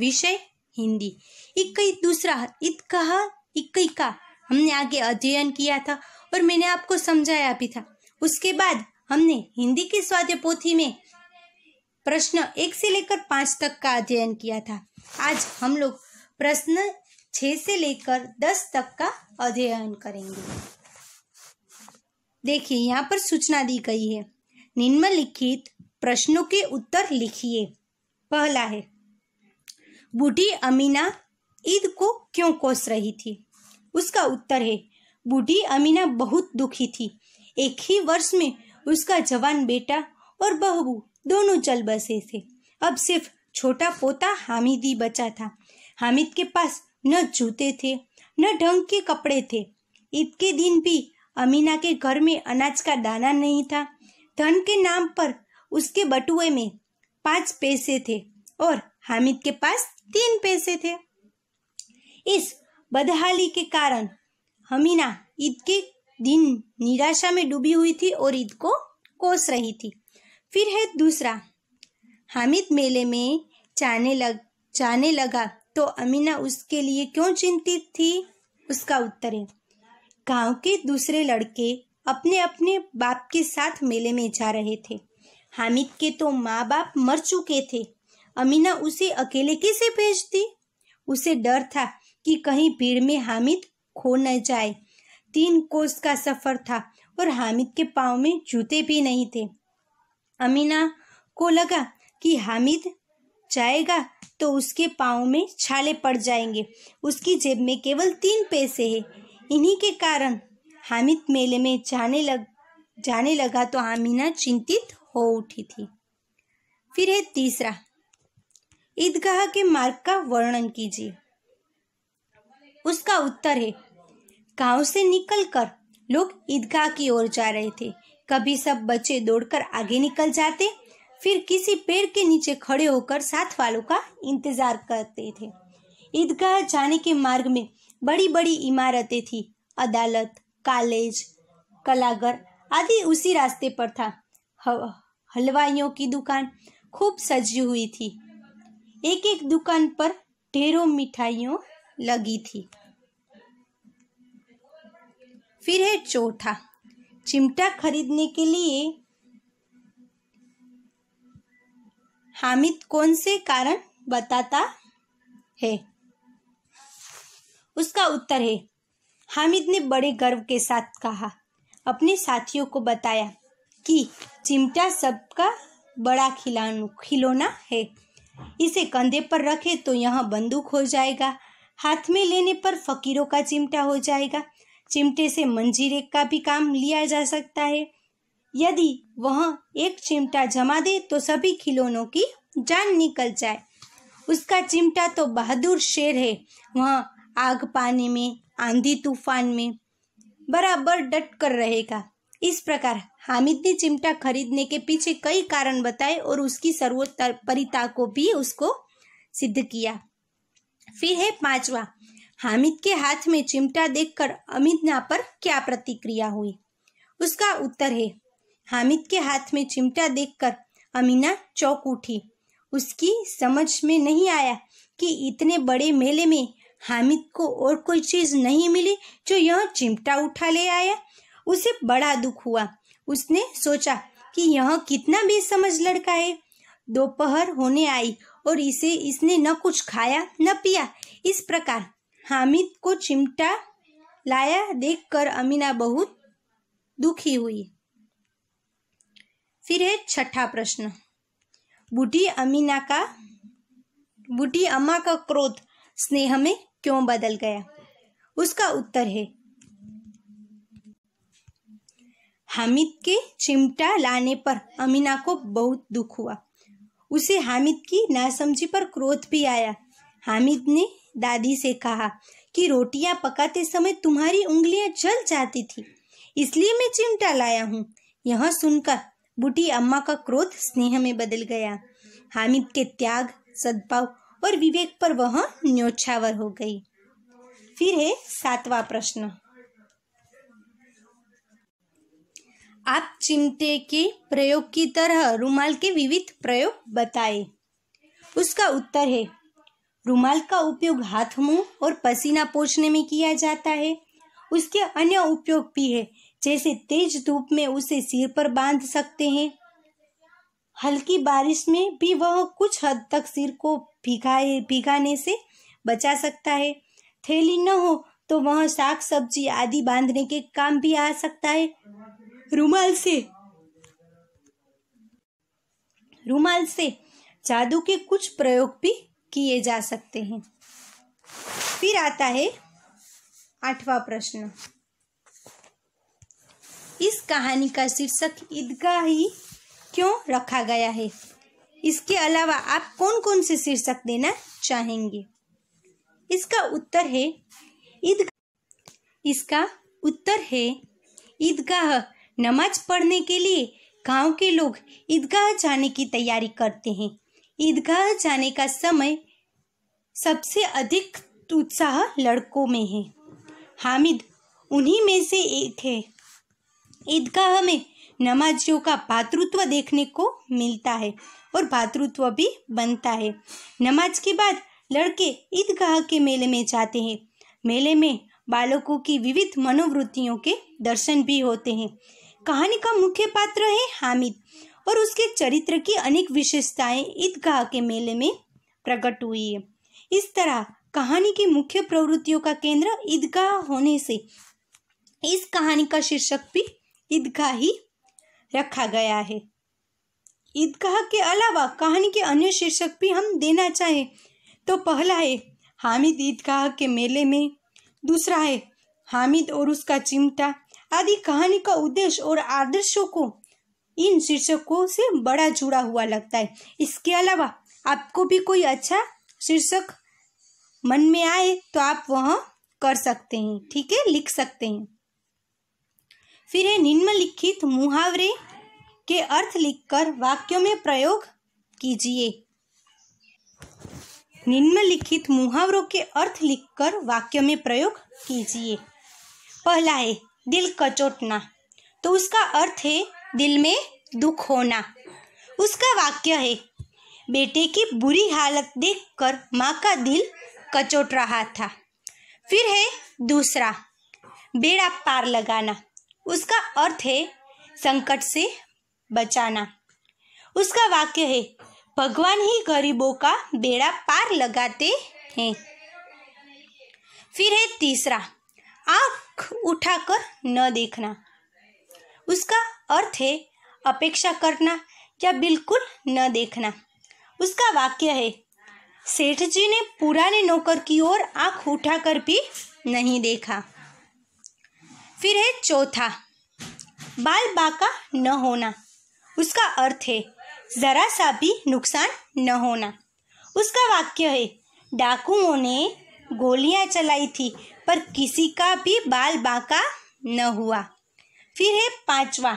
विषय हिंदी इक्कीस दूसरा ईदगाह इक्की का हमने आगे अध्ययन किया था और मैंने आपको समझाया भी था उसके बाद हमने हिंदी की स्वाद्य पोथी में प्रश्न एक से लेकर पांच तक का अध्ययन किया था आज हम लोग प्रश्न छ से लेकर दस तक का अध्ययन करेंगे देखिए यहाँ पर सूचना दी गई है निम्नलिखित प्रश्नों के उत्तर लिखिए पहला है बूढ़ी अमीना ईद को क्यों कोस रही थी उसका उत्तर है बूढ़ी अमीना बहुत दुखी थी एक ही वर्ष में उसका जवान बेटा और बहू दोनों चल बसे थे अब सिर्फ छोटा पोता हामिद ही बचा था हामिद के पास न जूते थे न ढंग के कपड़े थे ईद के दिन भी अमीना के घर में अनाज का दाना नहीं था धन के नाम पर उसके बटुए में पांच पैसे थे और हामिद के पास तीन पैसे थे इस बदहाली के कारण हमीना ईद के दिन निराशा में डूबी हुई थी और ईद को कोस रही थी फिर है दूसरा हामिद मेले में जाने लग जाने लगा तो अमीना उसके लिए क्यों चिंतित थी उसका उत्तर है गांव के दूसरे लड़के अपने अपने बाप के साथ मेले में जा रहे थे हामिद के तो माँ बाप मर चुके थे अमीना उसे अकेले कैसे भेजती उसे डर था कि कहीं भीड़ में हामिद खो न जाए तीन कोस का सफर था और हामिद के पाँव में जूते भी नहीं थे अमीना को लगा कि हामिद जाएगा तो उसके पाँव में छाले पड़ जाएंगे उसकी जेब में केवल तीन पैसे हैं इन्हीं के कारण हामिद मेले में जाने लग जाने लगा तो अमीना चिंतित हो उठी थी फिर है तीसरा ईदगाह के मार्ग का वर्णन कीजिए उसका उत्तर है गांव से निकलकर लोग ईदगाह की ओर जा रहे थे कभी सब बच्चे दौड़कर आगे निकल जाते फिर किसी पेड़ के नीचे खड़े होकर साथ वालों का इंतजार करते थे ईदगाह जाने के मार्ग में बड़ी बड़ी इमारतें थी अदालत कॉलेज कलागर आदि उसी रास्ते पर था हलवाइयों की दुकान खूब सजी हुई थी एक एक दुकान पर ढेरों मिठाइयों लगी थी फिर है चौथा चिमटा खरीदने के लिए हामिद कौन से कारण बताता है उसका उत्तर है हामिद ने बड़े गर्व के साथ कहा अपने साथियों को बताया कि चिमटा सबका बड़ा खिलान खिलौना है इसे कंधे पर रखे तो यहाँ बंदूक हो जाएगा हाथ में लेने पर फकीरों का चिमटा हो जाएगा चिमटे से मंजीरे का भी काम लिया जा सकता है यदि वह एक चिमटा जमा दे तो सभी खिलौनों की जान निकल जाए उसका चिमटा तो बहादुर शेर है वह आग पाने में आंधी तूफान में बराबर डट कर रहेगा इस प्रकार हामिद ने चिमटा खरीदने के पीछे कई कारण बताए और उसकी सर्वोत्तरिता को भी उसको सिद्ध किया फिर है पांचवा हामिद के हाथ में चिमटा देखकर ना पर क्या प्रतिक्रिया हुई उसका उत्तर है हामिद के हाथ में चिमटा देखकर अमीना चौक उठी उसकी समझ में नहीं आया कि इतने बड़े मेले में हामिद को और कोई चीज नहीं मिली जो यह चिमटा उठा ले आया उसे बड़ा दुख हुआ उसने सोचा कि यह कितना बेसमझ लड़का है दोपहर होने आई और इसे इसने न कुछ खाया न पिया इस प्रकार हामिद को चिमटा लाया देखकर अमीना बहुत दुखी हुई फिर है छठा प्रश्न बूढ़ी अमीना का बूढ़ी अम्मा का क्रोध स्नेह में क्यों बदल गया उसका उत्तर है हामिद के चिमटा लाने पर अमीना को बहुत दुख हुआ उसे हामिद की नासमझी पर क्रोध भी आया हामिद ने दादी से कहा कि रोटियां पकाते समय तुम्हारी उंगलियां जल जाती थी इसलिए मैं चिमटा लाया हूँ यह सुनकर बूटी अम्मा का क्रोध स्नेह में बदल गया हामिद के त्याग सद्भाव और विवेक पर वह न्योछावर हो गई फिर है सातवां प्रश्न आप चिमटे के प्रयोग की तरह रुमाल के विविध प्रयोग बताए उसका उत्तर है रुमाल का उपयोग हाथ मुंह और पसीना पोछने में किया जाता है उसके अन्य उपयोग भी है जैसे तेज धूप में उसे सिर पर बांध सकते हैं हल्की बारिश में भी वह कुछ हद तक सिर को भिगाए भिगाने से बचा सकता है थैली न हो तो वह साग सब्जी आदि बांधने के काम भी आ सकता है रूमाल से रुमाल से जादू के कुछ प्रयोग भी किए जा सकते हैं फिर आता है आठवां प्रश्न इस कहानी का शीर्षक ईदगाह ही क्यों रखा गया है इसके अलावा आप कौन कौन से शीर्षक देना चाहेंगे इसका उत्तर है ईद इसका उत्तर है ईदगाह नमाज पढ़ने के लिए गांव के लोग ईदगाह जाने की तैयारी करते हैं ईदगाह जाने का समय सबसे अधिक उत्साह लड़कों में है हामिद उन्हीं में से एक है ईदगाह में नमाजियों का भातृत्व देखने को मिलता है और भातृत्व भी बनता है नमाज के बाद लड़के ईदगाह के मेले में जाते हैं मेले में बालकों की विविध मनोवृत्तियों के दर्शन भी होते हैं कहानी का मुख्य पात्र है हामिद और उसके चरित्र की अनेक विशेषताएं ईदगाह के मेले में प्रकट हुई है इस तरह कहानी की मुख्य प्रवृत्तियों का केंद्र ईदगाह होने से इस कहानी का शीर्षक भी ईदगाह ही रखा गया है ईदगाह के अलावा कहानी के अन्य शीर्षक भी हम देना चाहें तो पहला है हामिद ईदगाह के मेले में दूसरा है हामिद और उसका चिमटा आदि कहानी का उद्देश्य और आदर्शों को इन शीर्षकों से बड़ा जुड़ा हुआ लगता है इसके अलावा आपको भी कोई अच्छा शीर्षक मन में आए तो आप वह कर सकते हैं ठीक है लिख सकते हैं फिर है निम्नलिखित मुहावरे के अर्थ लिखकर वाक्यों में प्रयोग कीजिए निम्नलिखित मुहावरों के अर्थ लिखकर वाक्यों में प्रयोग कीजिए पहला है दिल कचोटना तो उसका अर्थ है दिल में दुख होना उसका वाक्य है बेटे की बुरी हालत देखकर माँ का दिल कचोट रहा था फिर है दूसरा बेड़ा पार लगाना उसका अर्थ है संकट से बचाना उसका वाक्य है भगवान ही गरीबों का बेड़ा पार लगाते हैं फिर है तीसरा आँख उठाकर न देखना उसका अर्थ है अपेक्षा करना या बिल्कुल न देखना उसका वाक्य है सेठ जी ने पुराने नौकर की ओर आंख उठाकर भी नहीं देखा फिर है चौथा बाल बाका न होना उसका अर्थ है जरा सा भी नुकसान न होना उसका वाक्य है डाकुओं ने गोलियां चलाई थी पर किसी का भी बाल बाका न हुआ फिर है पांचवा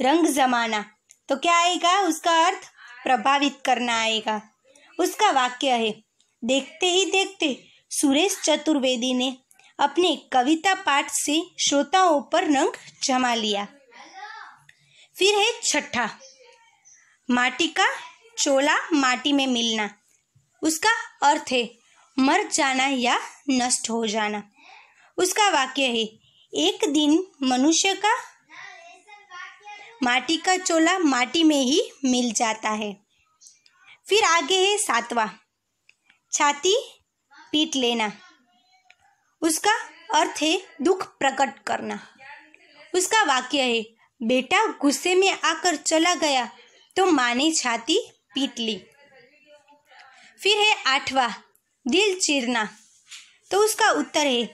रंग जमाना तो क्या आएगा उसका अर्थ प्रभावित करना आएगा उसका वाक्य है देखते ही देखते सुरेश चतुर्वेदी ने अपने कविता पाठ से श्रोताओं पर रंग जमा लिया फिर है छठा माटी का चोला माटी में मिलना उसका अर्थ है मर जाना या नष्ट हो जाना उसका वाक्य है एक दिन मनुष्य का माटी का चोला माटी में ही मिल जाता है फिर आगे है सातवा छाती पीट लेना उसका अर्थ है दुख प्रकट करना उसका वाक्य है बेटा गुस्से में आकर चला गया तो माँ ने छाती पीट ली फिर है आठवा दिल चीरना तो उसका उत्तर है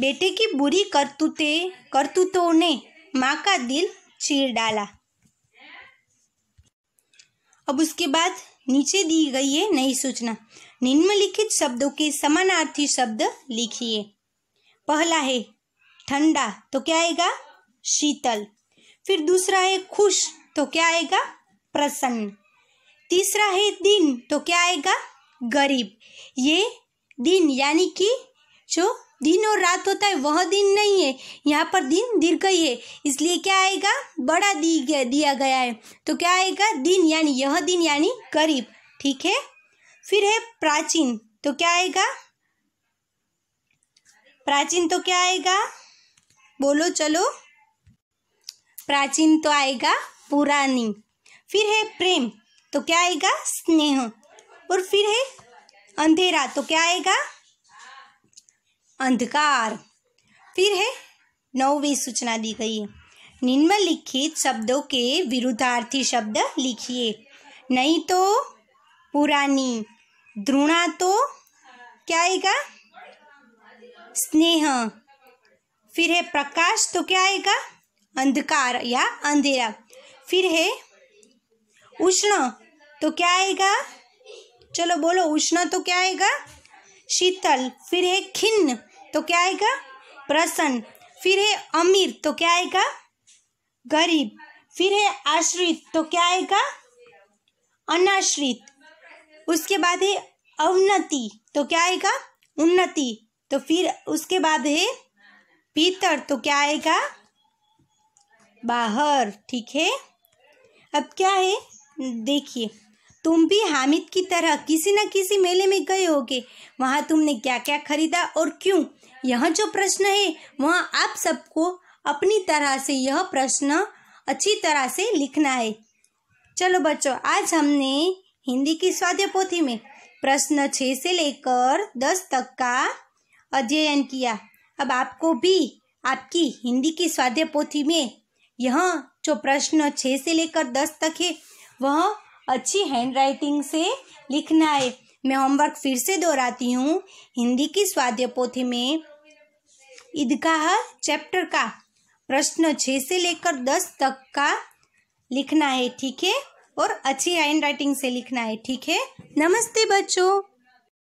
बेटे की बुरी करतूते करतूतों ने माँ का दिल चीर डाला अब उसके बाद नीचे दी गई है नई सूचना निम्नलिखित शब्दों के समानार्थी शब्द लिखिए पहला है ठंडा तो क्या आएगा शीतल फिर दूसरा है खुश तो क्या आएगा प्रसन्न तीसरा है दिन तो क्या आएगा गरीब ये दिन यानी कि जो दिन और रात होता है वह दिन नहीं है यहाँ पर दिन दीर्घ ही है इसलिए क्या आएगा बड़ा दी गया, दिया गया है तो क्या आएगा दिन यानी यह दिन यानी करीब ठीक है फिर है प्राचीन तो क्या आएगा प्राचीन तो क्या आएगा बोलो चलो प्राचीन तो आएगा पुरानी फिर है प्रेम तो क्या आएगा स्नेह और फिर है अंधेरा तो क्या आएगा अंधकार फिर है नौवी सूचना दी गई है निम्नलिखित शब्दों के विरुद्धार्थी शब्द लिखिए नहीं तो पुरानी द्रोणा तो क्या आएगा स्नेह फिर है प्रकाश तो क्या आएगा अंधकार या अंधेरा फिर है उष्ण तो क्या आएगा चलो बोलो उष्ण तो क्या आएगा शीतल फिर है खिन्न तो क्या आएगा प्रसन्न फिर है अमीर तो क्या आएगा गरीब फिर है आश्रित तो क्या आएगा अनाश्रित उसके बाद है अवनति तो क्या आएगा उन्नति तो फिर उसके बाद है भीतर तो क्या आएगा बाहर ठीक है अब क्या है देखिए तुम भी हामिद की तरह किसी न किसी मेले में गए होगे वहाँ तुमने क्या क्या खरीदा और क्यों यह जो प्रश्न है वह आप सबको अपनी तरह से यह प्रश्न अच्छी तरह से लिखना है चलो बच्चों आज हमने हिंदी की स्वाद्य पोथी में प्रश्न छः से लेकर दस तक का अध्ययन किया अब आपको भी आपकी हिंदी की स्वाद्य पोथी में यह जो प्रश्न छः से लेकर दस तक है वह अच्छी हैंड राइटिंग से लिखना है मैं होमवर्क फिर से दोहराती हूँ हिंदी की स्वाद्य पोथी में ईदगाह चैप्टर का प्रश्न छः से लेकर दस तक का लिखना है ठीक है और अच्छी हैंड राइटिंग से लिखना है ठीक है नमस्ते बच्चों